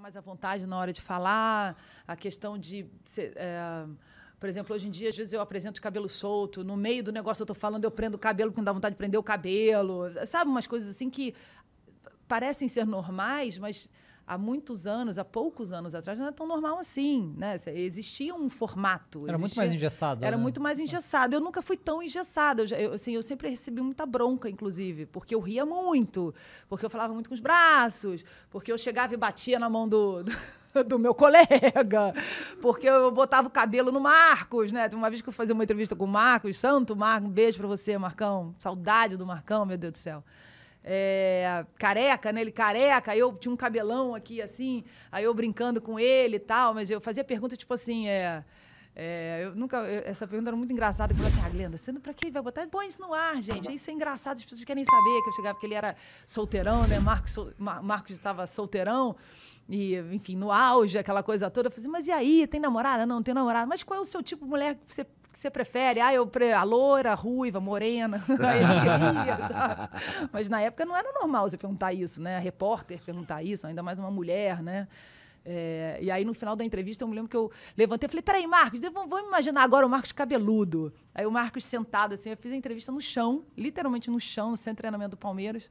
mais à vontade na hora de falar, a questão de. Ser, é, por exemplo, hoje em dia, às vezes eu apresento de cabelo solto, no meio do negócio eu estou falando, eu prendo o cabelo porque não dá vontade de prender o cabelo. Sabe, umas coisas assim que parecem ser normais, mas há muitos anos, há poucos anos atrás, não era é tão normal assim, né? Existia um formato. Era existia, muito mais engessado. Era né? muito mais engessado. Eu nunca fui tão engessada. Eu, assim, eu sempre recebi muita bronca, inclusive, porque eu ria muito, porque eu falava muito com os braços, porque eu chegava e batia na mão do, do do meu colega, porque eu botava o cabelo no Marcos, né? Uma vez que eu fazia uma entrevista com o Marcos, santo Marcos, um beijo para você, Marcão. Saudade do Marcão, meu Deus do céu é, careca, né? Ele careca, eu tinha um cabelão aqui, assim, aí eu brincando com ele e tal, mas eu fazia pergunta, tipo assim, é... É, eu nunca, eu, essa pergunta era muito engraçada. Eu falei assim, ah, Glenda, você não, pra vai botar? Põe isso no ar, gente. Isso é engraçado, as pessoas querem saber. Que eu chegava, porque ele era solteirão, né? Marcos, Mar, Marcos estava solteirão. E, enfim, no auge, aquela coisa toda. Eu falei assim, mas e aí? Tem namorada? Não, não tem namorada. Mas qual é o seu tipo de mulher que você que você prefere? Ah, eu pre... a loura, a ruiva, morena. Aí a gente ria, sabe? Mas na época não era normal você perguntar isso, né? A repórter perguntar isso, ainda mais uma mulher, né? É, e aí, no final da entrevista, eu me lembro que eu levantei e falei: Peraí, Marcos, vamos imaginar agora o Marcos cabeludo. Aí o Marcos sentado, assim, eu fiz a entrevista no chão, literalmente no chão, no centro de treinamento do Palmeiras.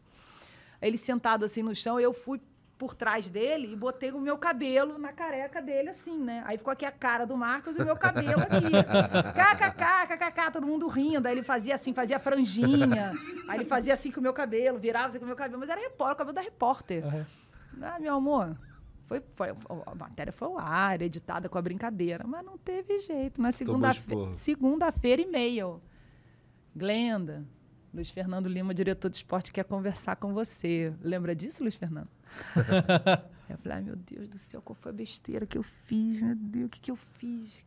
Ele sentado assim no chão, eu fui por trás dele e botei o meu cabelo na careca dele, assim, né? Aí ficou aqui a cara do Marcos e o meu cabelo aqui. KKK, KKK, todo mundo rindo. Aí ele fazia assim, fazia franjinha. Aí ele fazia assim com o meu cabelo, virava assim com o meu cabelo. Mas era repórter, o cabelo da repórter. Uhum. Ah, meu amor, foi, foi, a matéria foi ao ar, editada com a brincadeira, mas não teve jeito. Na segunda-feira segunda, e meio Glenda, Luiz Fernando Lima, diretor de esporte, quer conversar com você. Lembra disso, Luiz Fernando? eu falei, ah, meu Deus do céu, qual foi a besteira que eu fiz? Meu Deus, o que, que eu fiz?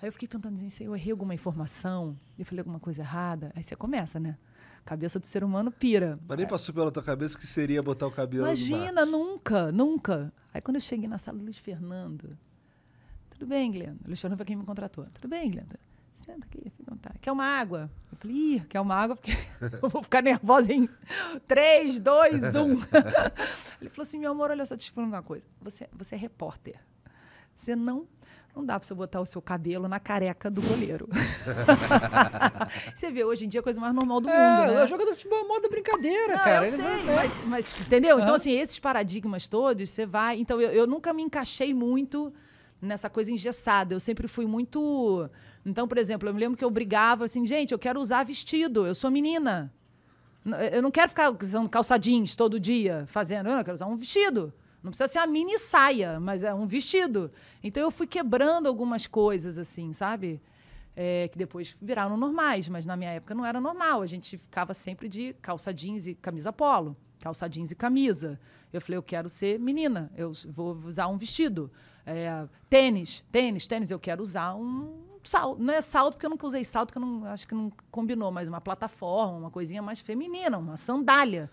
Aí eu fiquei perguntando, gente, eu errei alguma informação? Eu falei alguma coisa errada? Aí você começa, né? Cabeça do ser humano pira. Mas nem passou pela tua cabeça que seria botar o cabelo Imagina, nunca, nunca. Aí quando eu cheguei na sala do Luiz Fernando, tudo bem, Glenda? Luiz Fernando foi quem me contratou. Tudo bem, Glenda? Senta aqui, fica à vontade. Quer uma água? falei, ih, quer é uma água? Porque eu vou ficar nervosa em 3, 2, 1. Ele falou assim, meu amor, olha só, te falando uma coisa. Você, você é repórter. Você não não dá para você botar o seu cabelo na careca do goleiro. você vê, hoje em dia é a coisa mais normal do é, mundo, né? jogador de futebol é moda brincadeira, não, cara. Eu sei, mas, é. mas, entendeu? Então, assim, esses paradigmas todos, você vai... Então, eu, eu nunca me encaixei muito nessa coisa engessada. Eu sempre fui muito. Então, por exemplo, eu me lembro que eu brigava assim, gente, eu quero usar vestido, eu sou menina. Eu não quero ficar usando calça jeans todo dia fazendo, eu não quero usar um vestido. Não precisa ser uma mini saia, mas é um vestido. Então eu fui quebrando algumas coisas, assim, sabe? É, que depois viraram normais, mas na minha época não era normal. A gente ficava sempre de calça jeans e camisa polo, calça jeans e camisa. Eu falei, eu quero ser menina, eu vou usar um vestido. É, tênis, tênis, tênis, eu quero usar um salto. Não é salto, porque eu nunca usei salto, que eu não, acho que não combinou, mas uma plataforma, uma coisinha mais feminina, uma sandália.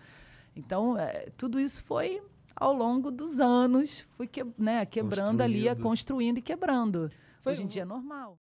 Então, é, tudo isso foi ao longo dos anos, fui que, né, quebrando ali, construindo e quebrando. Foi Hoje em dia é normal.